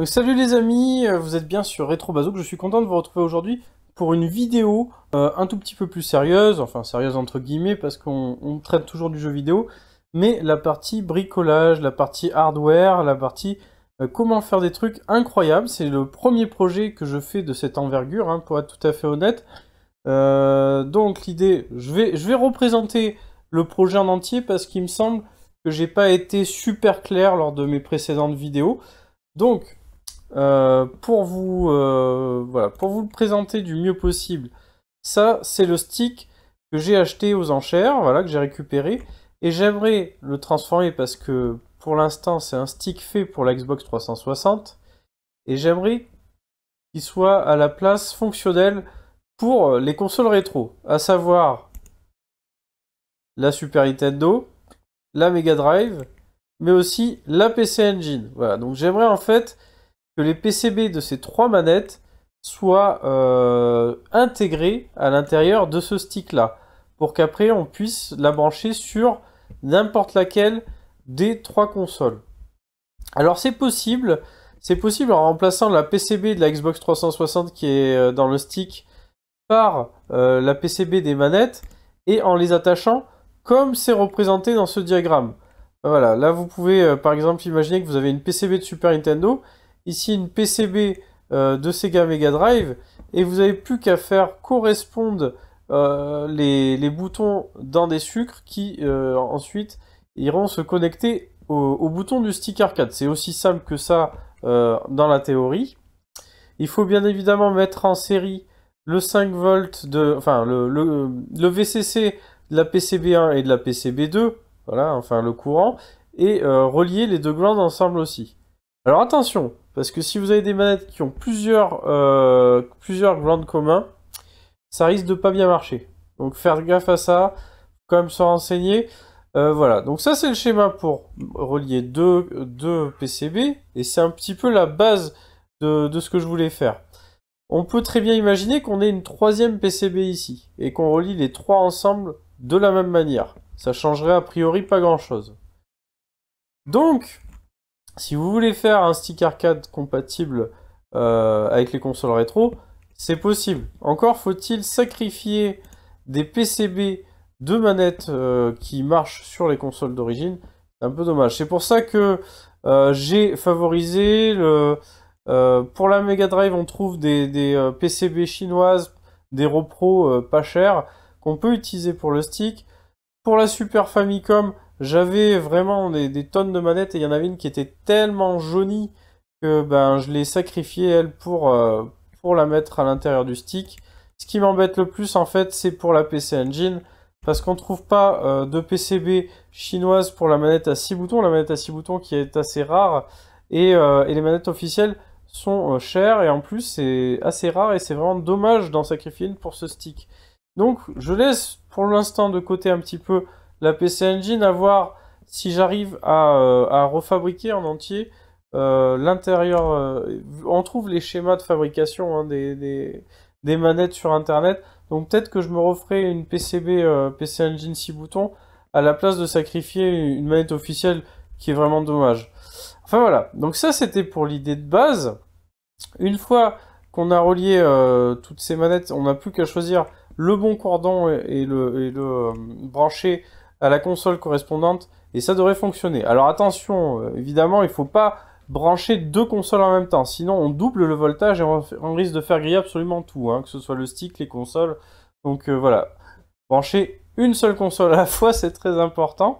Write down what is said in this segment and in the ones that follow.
Euh, salut les amis, euh, vous êtes bien sur Retro je suis content de vous retrouver aujourd'hui pour une vidéo euh, un tout petit peu plus sérieuse, enfin sérieuse entre guillemets parce qu'on traite toujours du jeu vidéo, mais la partie bricolage, la partie hardware, la partie comment faire des trucs incroyables, c'est le premier projet que je fais de cette envergure hein, pour être tout à fait honnête. donc l'idée, je vais, je vais représenter le projet en entier parce qu'il me semble que j'ai pas été super clair lors de mes précédentes vidéos. Donc, euh, pour vous euh, voilà, pour vous le présenter du mieux possible. Ça, c'est le stick que j'ai acheté aux enchères, voilà, que j'ai récupéré. Et j'aimerais le transformer parce que pour l'instant c'est un stick fait pour la Xbox 360. Et j'aimerais qu'il soit à la place fonctionnelle pour les consoles rétro, à savoir la Super Nintendo, la Mega Drive, mais aussi la PC Engine. Voilà, donc j'aimerais en fait les PCB de ces trois manettes soient euh, intégrées intégrés à l'intérieur de ce stick-là, pour qu'après on puisse la brancher sur n'importe laquelle des trois consoles. Alors c'est possible, c'est possible en remplaçant la PCB de la Xbox 360 qui est euh, dans le stick par euh, la PCB des manettes et en les attachant comme c'est représenté dans ce diagramme. Voilà, là vous pouvez par exemple imaginer que vous avez une PCB de Super Nintendo ici une PCB euh, de Sega Mega Drive et vous n'avez plus qu'à faire correspondre euh, les, boutons dans des sucres qui euh, ensuite iront se connecter au, au bouton du stick arcade. C'est aussi simple que ça dans la théorie. Il faut bien évidemment mettre en série le 5 volts de, enfin le, VCC de la PCB1 et de la PCB2, voilà, enfin le courant, et relier les deux glandes ensemble aussi. Alors attention, parce que si vous avez des manettes qui ont plusieurs, euh, glandes communs, ça risque de pas bien marcher. Donc faire gaffe à ça, quand même se renseigner. Euh, voilà, donc ça c'est le schéma pour relier deux, PCB, et c'est un petit peu la base de, de, ce que je voulais faire. On peut très bien imaginer qu'on ait une troisième PCB ici, et qu'on relie les trois ensemble de la même manière. Ça changerait a priori pas grand chose. Donc, si vous voulez faire un stick arcade compatible euh, avec les consoles rétro, c'est possible. Encore faut-il sacrifier des PCB de manettes euh, qui marchent sur les consoles d'origine. C'est un peu dommage. C'est pour ça que euh, j'ai favorisé le. pour la Mega Drive, on trouve des, des PCB chinoises, des repros pas chers qu'on peut utiliser pour le stick. Pour la Super Famicom, j'avais vraiment des, tonnes de manettes et il y en avait une qui était tellement jaunie que ben, je l'ai sacrifiée, elle, pour, euh, la mettre à l'intérieur du stick. Ce qui m'embête le plus, en fait, c'est pour la PC Engine, parce qu'on ne trouve pas euh, de PCB chinoise pour la manette à 6 boutons, la manette à 6 boutons qui est assez rare, et, euh, et les manettes officielles sont chères, et en plus c'est assez rare, et c'est vraiment dommage d'en sacrifier une pour ce stick. Donc je laisse pour l'instant de côté un petit peu la PC Engine, voir si j'arrive euh, à, refabriquer en entier euh, l'intérieur, euh, on trouve les schémas de fabrication hein, des, manettes sur Internet, donc peut-être que je me referai une PCB, PC Engine 6 boutons, à la place de sacrifier une manette officielle, qui est vraiment dommage. Enfin voilà, donc ça c'était pour l'idée de base. Une fois qu'on a relié toutes ces manettes, on n'a plus qu'à choisir le bon cordon et, le, et le brancher à la console correspondante et ça devrait fonctionner. Alors attention, euh, évidemment, il ne faut pas brancher deux consoles en même temps, sinon on double le voltage et on, risque de faire griller absolument tout, hein, que ce soit le stick, les consoles. Donc euh, voilà, brancher une seule console à la fois, c'est très important.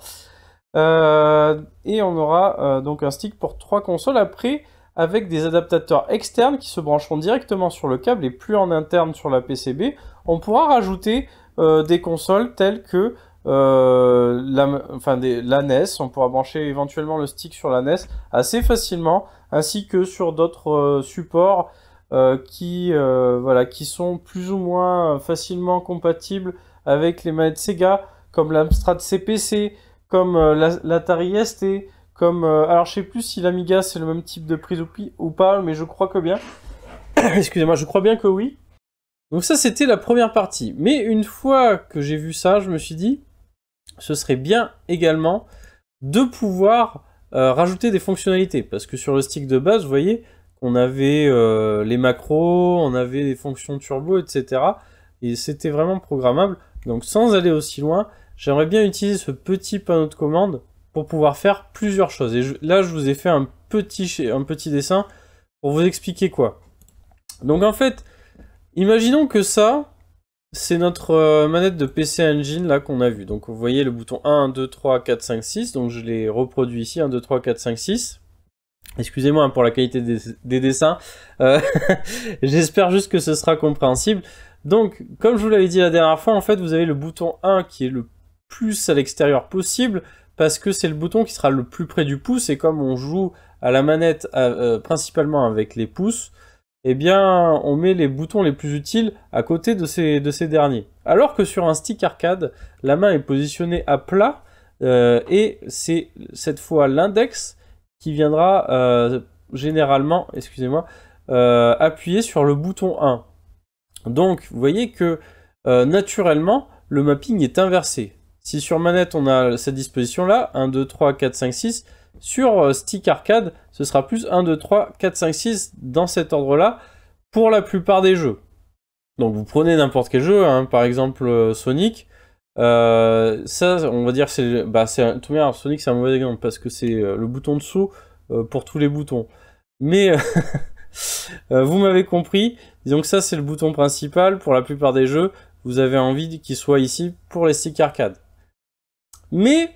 Euh, et on aura donc un stick pour trois consoles après avec des adaptateurs externes qui se brancheront directement sur le câble et plus en interne sur la PCB. On pourra rajouter des consoles telles que euh, la, enfin la NES, on pourra brancher éventuellement le stick sur la NES assez facilement, ainsi que sur d'autres euh, supports euh, qui, voilà, qui sont plus ou moins facilement compatibles avec les manettes Sega, comme l'Amstrad CPC, comme l'Atari ST, comme... alors je sais plus si l'Amiga c'est le même type de prise ou pas, mais je crois que bien. Excusez-moi, je crois bien que oui. Donc ça c'était la première partie. Mais une fois que j'ai vu ça, je me suis dit, ce serait bien également de pouvoir euh, rajouter des fonctionnalités. Parce que sur le stick de base, vous voyez, on avait euh, les macros, on avait les fonctions turbo, etc. Et c'était vraiment programmable. Donc sans aller aussi loin, j'aimerais bien utiliser ce petit panneau de commande pour pouvoir faire plusieurs choses. Et là, je vous ai fait un petit, un petit dessin pour vous expliquer quoi. Donc en fait, imaginons que ça, c'est notre euh, manette de PC Engine là qu'on a vu. Donc vous voyez le bouton 1, 2, 3, 4, 5, 6. Donc je l'ai reproduit ici, 1, 2, 3, 4, 5, 6. Excusez-moi hein, pour la qualité des, dessins. Euh, j'espère juste que ce sera compréhensible. Donc comme je vous l'avais dit la dernière fois, en fait vous avez le bouton 1 qui est le plus à l'extérieur possible parce que c'est le bouton qui sera le plus près du pouce et comme on joue à la manette euh, principalement avec les pouces, eh bien, on met les boutons les plus utiles à côté de ces, derniers. Alors que sur un stick arcade, la main est positionnée à plat, euh, et c'est cette fois l'index qui viendra euh, généralement, excusez-moi, euh, appuyer sur le bouton 1. Donc, vous voyez que naturellement, le mapping est inversé. Si sur manette, on a cette disposition-là, 1, 2, 3, 4, 5, 6, sur euh, stick arcade, ce sera plus 1, 2, 3, 4, 5, 6 dans cet ordre-là pour la plupart des jeux. Donc vous prenez n'importe quel jeu, hein. par exemple euh, Sonic. Euh, ça, on va dire, c'est. Bah, tout Sonic, c'est un mauvais exemple parce que c'est le bouton dessous pour tous les boutons. Mais vous m'avez compris. Disons que ça, c'est le bouton principal pour la plupart des jeux. Vous avez envie qu'il soit ici pour les Stick arcade. Mais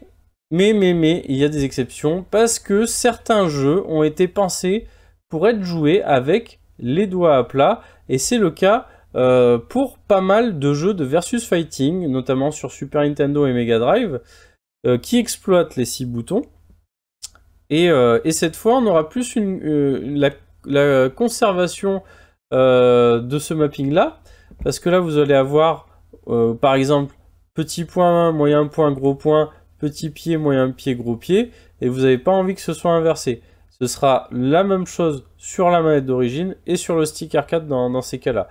mais, mais, mais, il y a des exceptions parce que certains jeux ont été pensés pour être joués avec les doigts à plat et c'est le cas euh, pour pas mal de jeux de versus fighting, notamment sur Super Nintendo et Mega Drive, euh, qui exploitent les six boutons. Et, euh, cette fois, on aura plus la, la, conservation de ce mapping-là, parce que là, vous allez avoir, par exemple, petit point, moyen point, gros point, petit pied, moyen pied, gros pied, et vous n'avez pas envie que ce soit inversé. Ce sera la même chose sur la manette d'origine et sur le stick arcade dans, ces cas-là.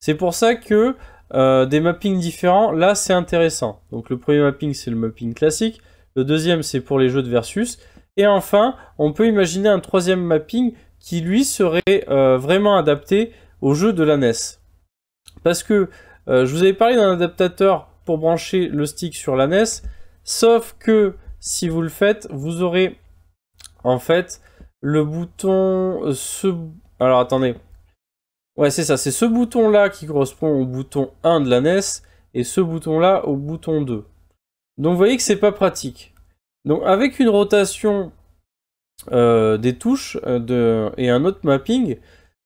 C'est pour ça que euh, des mappings différents, là c'est intéressant. Donc le premier mapping c'est le mapping classique, le deuxième c'est pour les jeux de versus, et enfin on peut imaginer un troisième mapping qui lui serait euh, vraiment adapté au jeu de la NES. Parce que euh, je vous avais parlé d'un adaptateur pour brancher le stick sur la NES, Sauf que si vous le faites, vous aurez en fait le bouton euh, ce alors attendez. Ouais, c'est ça, c'est ce bouton là qui correspond au bouton 1 de la NES et ce bouton là au bouton 2. Donc vous voyez que c'est pas pratique. Donc avec une rotation euh, des touches euh, de... et un autre mapping,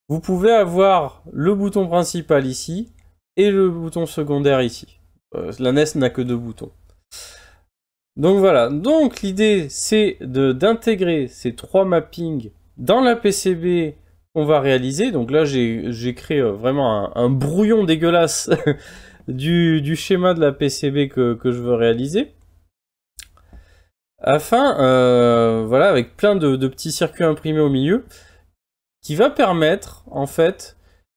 vous pouvez avoir le bouton principal ici et le bouton secondaire ici. la NES n'a que deux boutons. Donc voilà, donc l'idée c'est d'intégrer ces trois mappings dans la PCB qu'on va réaliser. Donc là j'ai créé euh, vraiment un, brouillon dégueulasse du, schéma de la PCB que, je veux réaliser. Afin, euh, voilà, avec plein de, de, petits circuits imprimés au milieu, qui va permettre en fait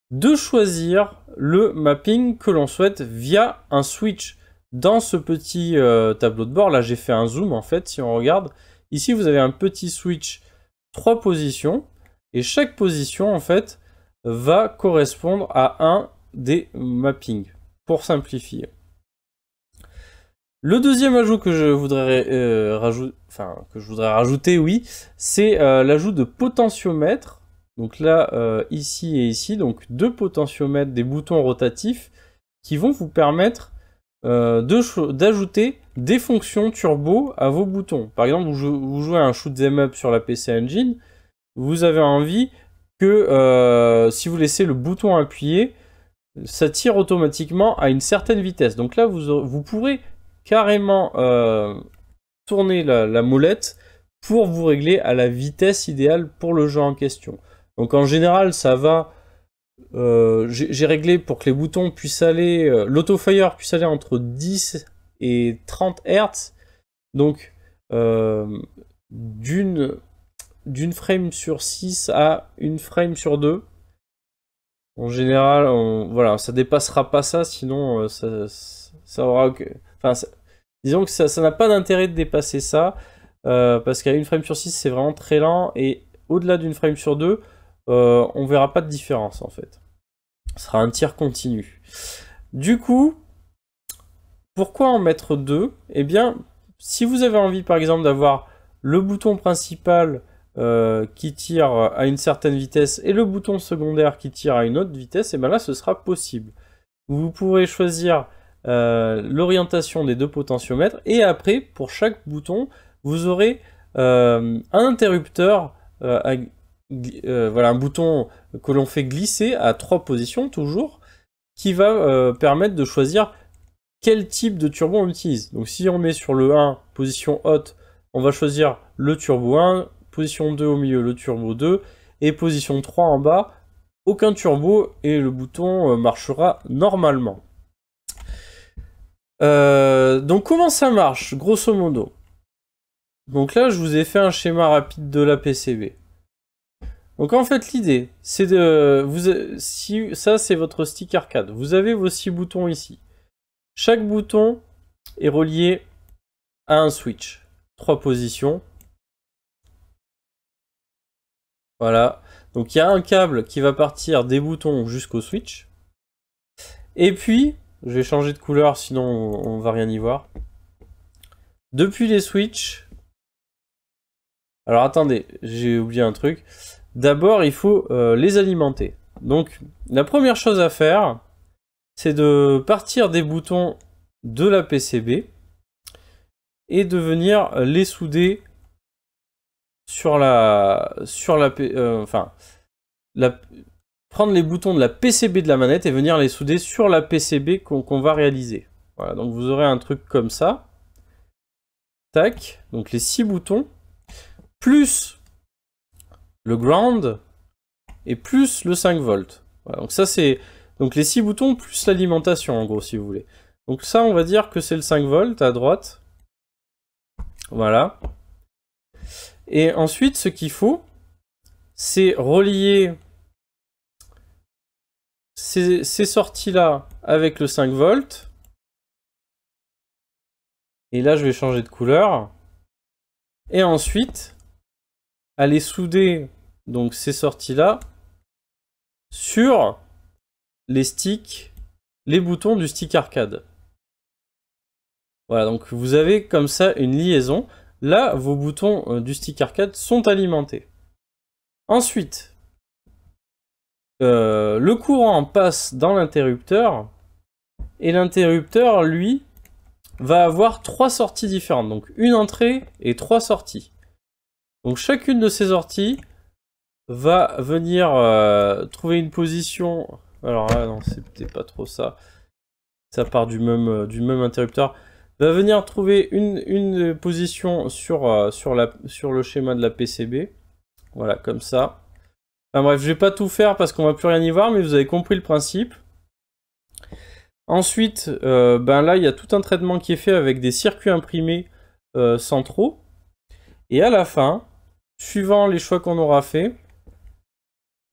de choisir le mapping que l'on souhaite via un switch. Dans ce petit euh, tableau de bord, là j'ai fait un zoom en fait, si on regarde, ici vous avez un petit switch, trois positions, et chaque position en fait va correspondre à un des mappings, pour simplifier. Le deuxième ajout que je voudrais, euh, rajouter, rajouter, oui, c'est euh, l'ajout de potentiomètres. Donc là, ici et ici, donc deux potentiomètres, des boutons rotatifs qui vont vous permettre euh, d'ajouter des fonctions turbo à vos boutons. Par exemple, vous, jouez un shoot them up sur la PC Engine, vous avez envie que euh, si vous laissez le bouton appuyé, ça tire automatiquement à une certaine vitesse. Donc là, vous, pourrez carrément euh, tourner la, la, molette pour vous régler à la vitesse idéale pour le jeu en question. Donc en général, ça va euh, j'ai réglé pour que les boutons puissent aller, euh, l'autofire puisse aller entre 10 et 30 Hz. Donc, euh, d'une frame sur 6 à une frame sur 2. En général, on, voilà, ça dépassera pas ça, sinon euh, ça, aura. Enfin, disons que ça n'a pas d'intérêt de dépasser ça, parce qu'à une frame sur 6, c'est vraiment très lent, et au-delà d'une frame sur 2, euh, on verra pas de différence en fait. Ce sera un tir continu. Du coup, pourquoi en mettre deux Eh bien, si vous avez envie par exemple d'avoir le bouton principal euh, qui tire à une certaine vitesse et le bouton secondaire qui tire à une autre vitesse, et eh bien là ce sera possible. Vous pourrez choisir euh, l'orientation des deux potentiomètres et après pour chaque bouton vous aurez un interrupteur euh, voilà, un bouton que l'on fait glisser à trois positions toujours, qui va euh, permettre de choisir quel type de turbo on utilise. Donc si on met sur le 1, position haute, on va choisir le turbo 1, position 2 au milieu, le turbo 2, et position 3 en bas, aucun turbo, et le bouton euh, marchera normalement. donc comment ça marche, grosso modo Donc là, je vous ai fait un schéma rapide de la PCB. Donc en fait l'idée, c'est de... Vous, si, ça c'est votre stick arcade. Vous avez vos six boutons ici. Chaque bouton est relié à un switch. Trois positions. Voilà. Donc il y a un câble qui va partir des boutons jusqu'au switch. Et puis, je vais changer de couleur sinon on va rien y voir. Depuis les switches... Alors attendez, j'ai oublié un truc d'abord il faut euh, les alimenter. Donc la première chose à faire, c'est de partir des boutons de la PCB et de venir les souder sur la... Sur la euh, enfin, prendre les boutons de la PCB de la manette et venir les souder sur la PCB qu'on va réaliser. Voilà, donc vous aurez un truc comme ça. Tac, donc les six boutons, plus le ground et plus le 5 volts. Voilà, donc ça c'est donc les 6 boutons plus l'alimentation en gros si vous voulez. Donc ça on va dire que c'est le 5 volts à droite. Voilà. Et ensuite ce qu'il faut c'est relier ces, sorties là avec le 5 volts. Et là je vais changer de couleur. Et ensuite aller souder donc ces sorties-là, sur les sticks, les boutons du stick arcade. Voilà, donc vous avez comme ça une liaison. Là, vos boutons euh, du stick arcade sont alimentés. Ensuite, euh, le courant passe dans l'interrupteur et l'interrupteur, lui, va avoir trois sorties différentes. Donc une entrée et trois sorties. Donc chacune de ces sorties va venir euh, trouver une position. Alors là, ah non, c'est pas trop ça. Ça part du même, euh, du même interrupteur. Va venir trouver une, une position sur, euh, sur, la, sur le schéma de la PCB. Voilà, comme ça. Enfin bref, je vais pas tout faire parce qu'on va plus rien y voir, mais vous avez compris le principe. Ensuite, ben là, il y a tout un traitement qui est fait avec des circuits imprimés centraux. Et à la fin, suivant les choix qu'on aura fait,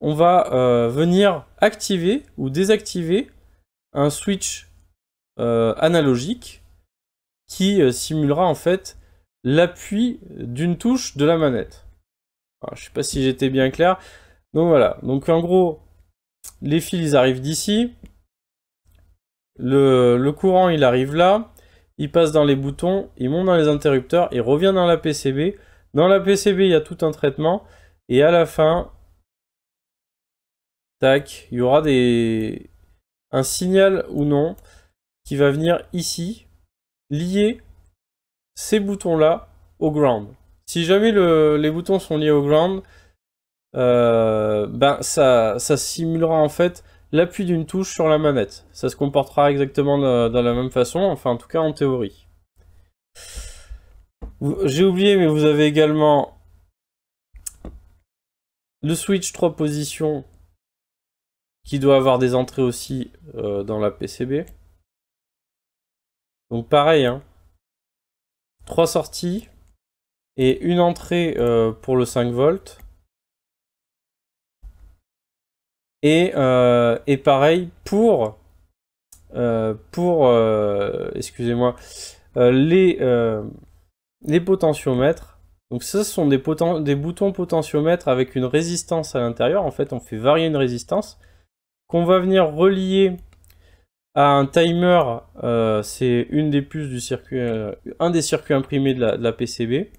on va euh, venir activer ou désactiver un switch euh, analogique qui euh, simulera en fait l'appui d'une touche de la manette. je ne sais pas si j'étais bien clair. Donc voilà, donc en gros, les fils ils arrivent d'ici, le, courant il arrive là, il passe dans les boutons, il monte dans les interrupteurs, il revient dans la PCB. Dans la PCB, il y a tout un traitement, et à la fin, Tac, il y aura des... un signal ou non qui va venir ici, lier ces boutons-là au ground. Si jamais les boutons sont liés au ground, euh, ben ça, simulera en fait l'appui d'une touche sur la manette. Ça se comportera exactement dans la même façon, enfin en tout cas en théorie. J'ai oublié, mais vous avez également le switch 3 positions qui doit avoir des entrées aussi euh, dans la PCB. Donc pareil, hein. Trois sorties et une entrée euh, pour le 5 volts. Euh, et, pareil pour, pour excusez-moi, les, potentiomètres. Donc ce sont des, des boutons potentiomètres avec une résistance à l'intérieur. En fait, on fait varier une résistance qu'on va venir relier à un timer, euh, c'est une des puces du circuit, euh, un des circuits imprimés de la, PCB.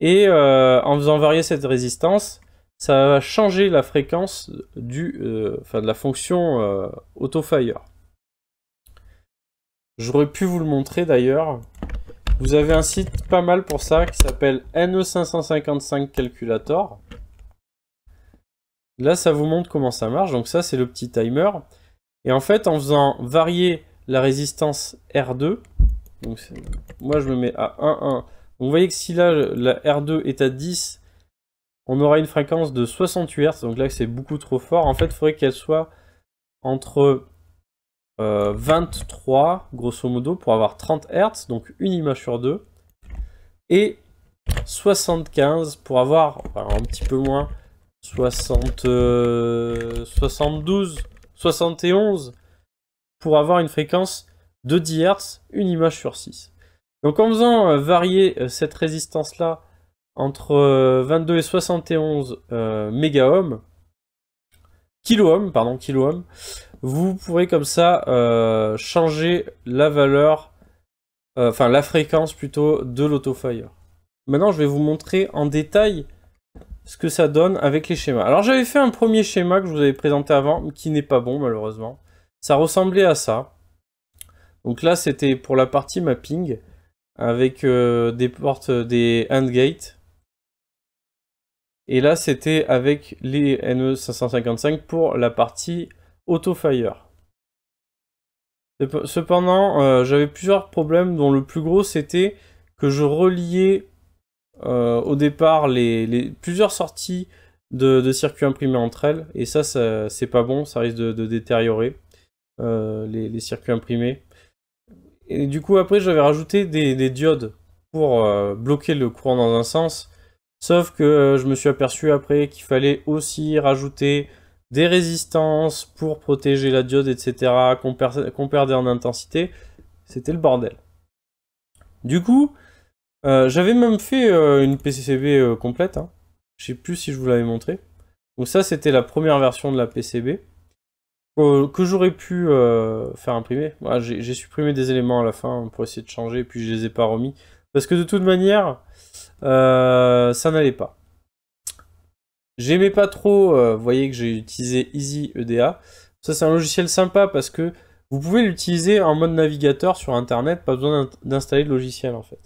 Et euh, en faisant varier cette résistance, ça va changer la fréquence du, enfin de la fonction autofire. J'aurais pu vous le montrer d'ailleurs. Vous avez un site pas mal pour ça qui s'appelle NE555 Calculator. Là, ça vous montre comment ça marche. Donc ça, c'est le petit timer. Et en fait, en faisant varier la résistance R2, moi je me mets à 1, 1. vous voyez que si là, la R2 est à 10, on aura une fréquence de 68 Hz. Donc là, c'est beaucoup trop fort. En fait, il faudrait qu'elle soit entre 23, euh, grosso modo, pour avoir 30 Hz, donc une image sur deux, et 75 pour avoir un petit peu moins 60, 72, 71 pour avoir une fréquence de 10 Hz, une image sur 6. Donc en faisant euh, varier euh, cette résistance-là entre 22 euh, et 71 mégaohm kiloohm pardon, kiloohm, vous pourrez comme ça changer la valeur, enfin la fréquence plutôt de l'autofire. Maintenant, je vais vous montrer en détail ce que ça donne avec les schémas. Alors j'avais fait un premier schéma que je vous avais présenté avant, qui n'est pas bon malheureusement. Ça ressemblait à ça. Donc là c'était pour la partie mapping, avec euh, des portes, euh, des hand gates. Et là c'était avec les NE555 pour la partie auto-fire. Cependant, euh, j'avais plusieurs problèmes dont le plus gros c'était que je reliais euh, au départ les, plusieurs sorties de, circuits imprimés entre elles, et ça, c'est pas bon, ça risque de, détériorer euh, les, circuits imprimés. Et du coup, après, j'avais rajouté des, diodes pour euh, bloquer le courant dans un sens, sauf que je me suis aperçu après qu'il fallait aussi rajouter des résistances pour protéger la diode, etc., qu'on perdait en intensité, c'était le bordel. Du coup, euh, j'avais même fait euh, une PCB euh, complète. je hein. Je sais plus si je vous l'avais montré. Donc ça, c'était la première version de la PCB. que j'aurais pu faire imprimer. J'ai supprimé des éléments à la fin pour essayer de changer, puis je les ai pas remis. Parce que de toute manière, ça n'allait pas. J'aimais pas trop, vous voyez que j'ai utilisé Easy EDA. Ça c'est un logiciel sympa parce que vous pouvez l'utiliser en mode navigateur sur internet, pas besoin d'installer de logiciel en fait.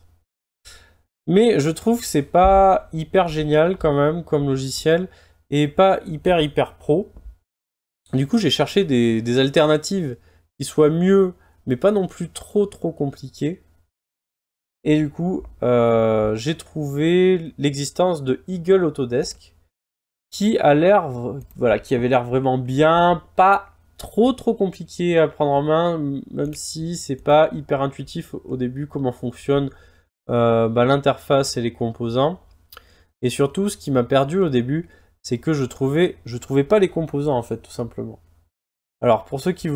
Mais je trouve que c'est pas hyper génial quand même comme logiciel et pas hyper hyper pro. Du coup, j'ai cherché des, alternatives qui soient mieux, mais pas non plus trop trop compliquées. Et du coup, euh, j'ai trouvé l'existence de Eagle Autodesk qui a l'air, voilà, qui avait l'air vraiment bien, pas trop trop compliqué à prendre en main, même si c'est pas hyper intuitif au début comment fonctionne euh, bah, l'interface et les composants. Et surtout, ce qui m'a perdu au début, c'est que je trouvais, je trouvais pas les composants en fait, tout simplement. Alors pour ceux qui,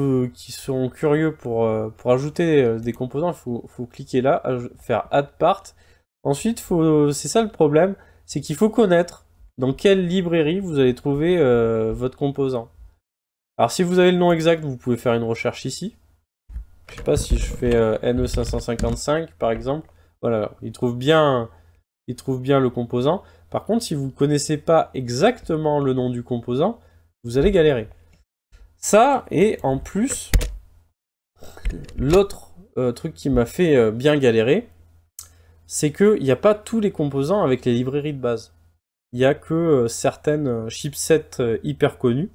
sont curieux pour, euh, ajouter euh, des composants, il faut, cliquer là, faire Add Part. Ensuite, c'est ça le problème, c'est qu'il faut connaître dans quelle librairie vous allez trouver votre composant. Alors si vous avez le nom exact, vous pouvez faire une recherche ici. Je sais pas si je fais NE555 par exemple. Voilà, il trouve bien, le composant. Par contre, si vous ne connaissez pas exactement le nom du composant, vous allez galérer. Ça, et en plus, l'autre euh, truc qui m'a fait euh, bien galérer, c'est qu'il n'y a pas tous les composants avec les librairies de base. Il n'y a que euh, certaines chipsets hyper connus.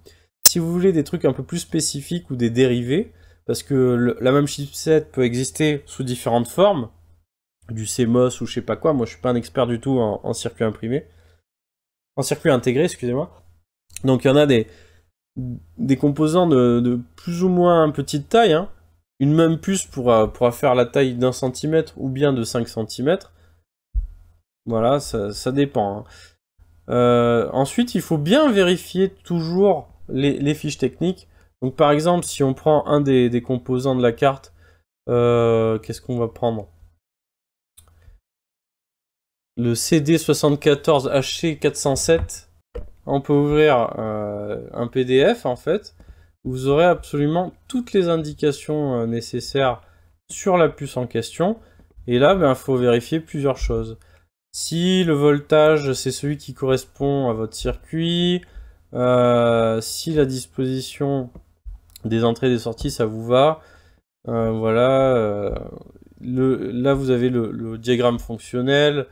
Si vous voulez des trucs un peu plus spécifiques ou des dérivés, parce que la même chipset peut exister sous différentes formes, du CMOS ou je sais pas quoi. Moi, je suis pas un expert du tout en, circuit imprimé, en circuit intégré, excusez-moi. Donc, il y en a des, des composants de, plus ou moins petite taille. Hein. Une même puce pourra, faire la taille d'un centimètre ou bien de 5 centimètres. Voilà, ça, dépend. Hein. Euh, ensuite, il faut bien vérifier toujours les, fiches techniques. Donc, par exemple, si on prend un des, composants de la carte, euh, qu'est-ce qu'on va prendre le CD74HC407, on peut ouvrir euh, un PDF en fait. vous aurez absolument toutes les indications euh, nécessaires sur la puce en question. Et là, il ben, faut vérifier plusieurs choses. Si le voltage, c'est celui qui correspond à votre circuit, euh, si la disposition des entrées et des sorties, ça vous va. voilà. là, vous avez le diagramme fonctionnel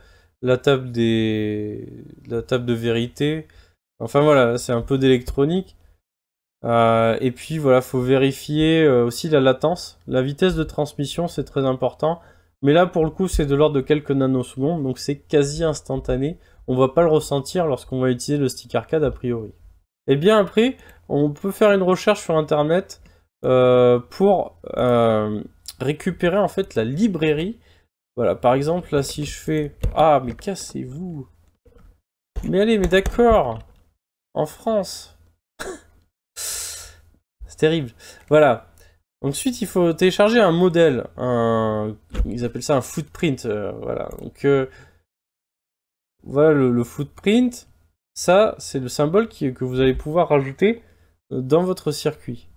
la table des la table de vérité. Enfin voilà, c'est un peu d'électronique. Euh, et puis voilà, faut vérifier euh, aussi la latence, la vitesse de transmission, c'est très important. Mais là, pour le coup, c'est de l'ordre de quelques nanosecondes, donc c'est quasi instantané. On va pas le ressentir lorsqu'on va utiliser le stick arcade a priori. Et eh bien après, on peut faire une recherche sur internet euh, pour récupérer en fait la librairie voilà, par exemple, là, si je fais... Ah, mais cassez-vous Mais allez, mais d'accord En France C'est terrible. Voilà. Ensuite, il faut télécharger un modèle. Ils appellent ça un footprint. Euh, voilà, donc... Euh, voilà le, footprint. Ça, c'est le symbole que vous allez pouvoir rajouter euh, dans votre circuit.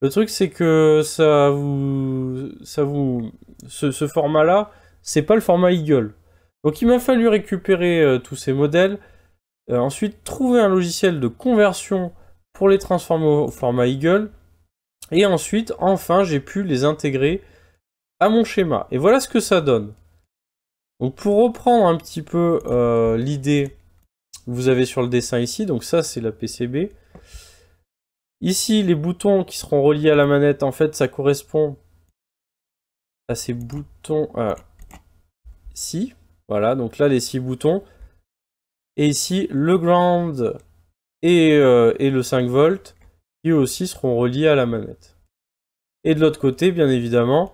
Le truc, c'est que ça vous... Ça vous ce format-là c'est pas le format Eagle. Donc il m'a fallu récupérer euh, tous ces modèles, euh, ensuite trouver un logiciel de conversion pour les transformer au format Eagle, et ensuite, enfin, j'ai pu les intégrer à mon schéma. Et voilà ce que ça donne. Donc pour reprendre un petit peu euh, l'idée que vous avez sur le dessin ici, donc ça c'est la PCB. Ici, les boutons qui seront reliés à la manette, en fait, ça correspond à ces boutons... Voilà, donc là, les six boutons. Et ici, le ground et, euh, et le 5 volts, qui aussi seront reliés à la manette. Et de l'autre côté, bien évidemment,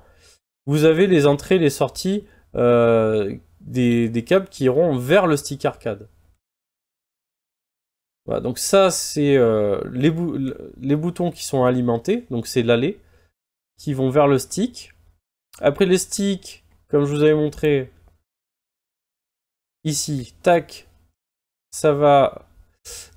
vous avez les entrées les sorties euh, des, câbles qui iront vers le stick arcade. Voilà, donc ça, c'est euh, les, les, boutons qui sont alimentés, donc c'est l'allée, qui vont vers le stick. Après les sticks, comme je vous avais montré, ici, tac, ça va...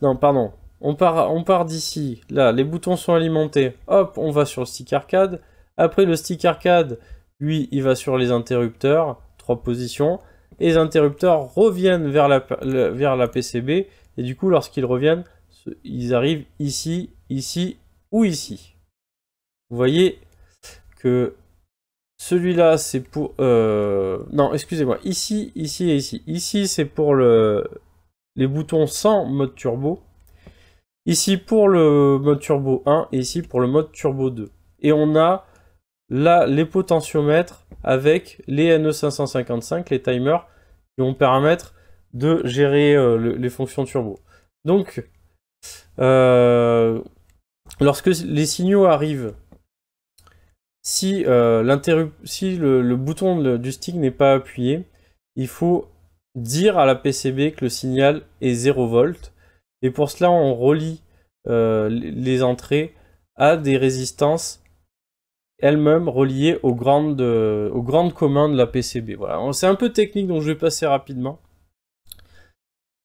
Non, pardon, on part, on part d'ici, là, les boutons sont alimentés, hop, on va sur le stick arcade, après le stick arcade, lui, il va sur les interrupteurs, trois positions, et les interrupteurs reviennent vers la, vers la PCB, et du coup, lorsqu'ils reviennent, ils arrivent ici, ici ou ici. Vous voyez que celui-là, c'est pour... Euh, non, excusez-moi. Ici, ici et ici. Ici, c'est pour le... les boutons sans mode turbo. Ici, pour le mode turbo 1. Et ici, pour le mode turbo 2. Et on a là les potentiomètres avec les NE555, les timers, qui vont permettre de gérer euh, les fonctions turbo. Donc, euh, lorsque les signaux arrivent si, euh, si le, bouton du stick n'est pas appuyé, il faut dire à la PCB que le signal est 0 v Et pour cela, on relie euh, les entrées à des résistances elles-mêmes reliées aux grandes, euh, aux grandes communs de la PCB. Voilà, c'est un peu technique, donc je vais passer rapidement.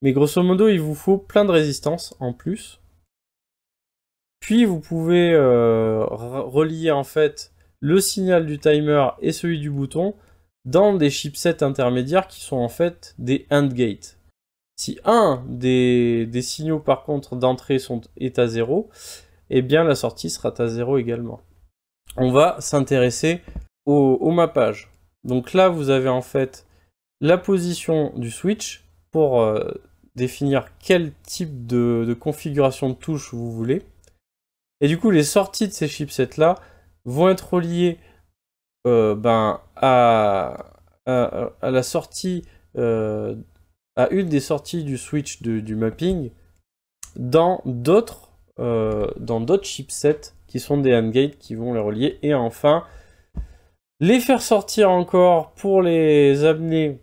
Mais grosso modo, il vous faut plein de résistances en plus. Puis vous pouvez relier en fait le signal du timer et celui du bouton dans des chipsets intermédiaires qui sont en fait des AND gates. Si un des, signaux par contre d'entrée est à 0, eh bien la sortie sera à 0 également. On va s'intéresser au, mappage. Donc là vous avez en fait la position du switch pour euh, définir quel type de configuration de touche vous voulez. Et du coup les sorties de ces chipsets là vont être reliés euh, ben, à, la sortie, euh, à une des sorties du switch du mapping euh, dans d'autres chipsets qui sont des handgates qui vont les relier. Et enfin, les faire sortir encore pour les amener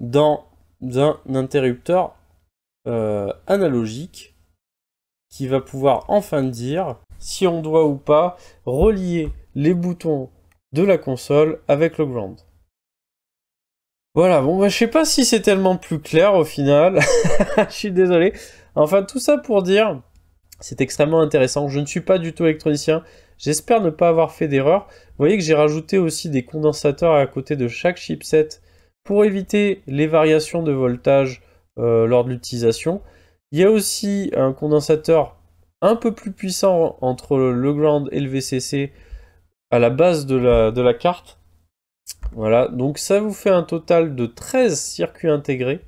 dans un interrupteur analogique qui va pouvoir enfin dire si on doit ou pas relier les boutons de la console avec le ground. Voilà, bon je bah, je sais pas si c'est tellement plus clair au final, je suis désolé. Enfin tout ça pour dire, c'est extrêmement intéressant, je ne suis pas du tout électronicien, j'espère ne pas avoir fait d'erreur. Vous voyez que j'ai rajouté aussi des condensateurs à côté de chaque chipset pour éviter les variations de voltage euh, lors de l'utilisation. Il y a aussi un condensateur un peu plus puissant entre le ground et le VCC à la base de la, carte. Voilà, donc ça vous fait un total de 13 circuits intégrés,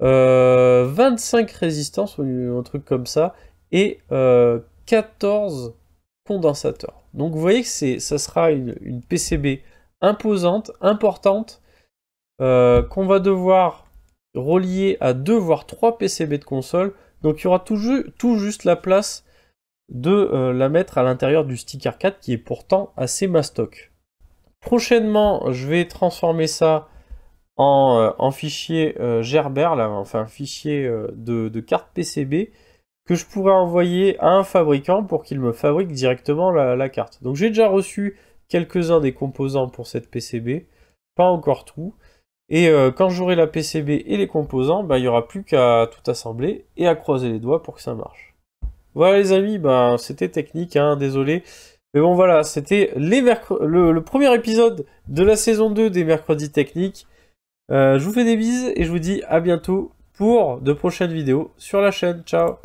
25 euh, résistances, ou un truc comme ça, et 14 euh, condensateurs. Donc vous voyez que ça sera une, PCB imposante, importante, euh, qu'on va devoir relier à deux voire trois PCB de console donc il y aura tout, juste la place de euh, la mettre à l'intérieur du sticker 4 qui est pourtant assez mastoc. Prochainement, je vais transformer ça en, euh, fichier euh, Gerber, là, enfin fichier de, carte PCB que je pourrais envoyer à un fabricant pour qu'il me fabrique directement la carte. Donc j'ai déjà reçu quelques-uns des composants pour cette PCB, pas encore tout. Et euh, quand j'aurai la PCB et les composants, bah, il n'y aura plus qu'à tout assembler et à croiser les doigts pour que ça marche. Voilà les amis, bah, c'était technique, hein, désolé. Mais bon voilà, c'était le, le, premier épisode de la saison 2 des mercredis techniques. Euh, je vous fais des bises et je vous dis à bientôt pour de prochaines vidéos sur la chaîne. Ciao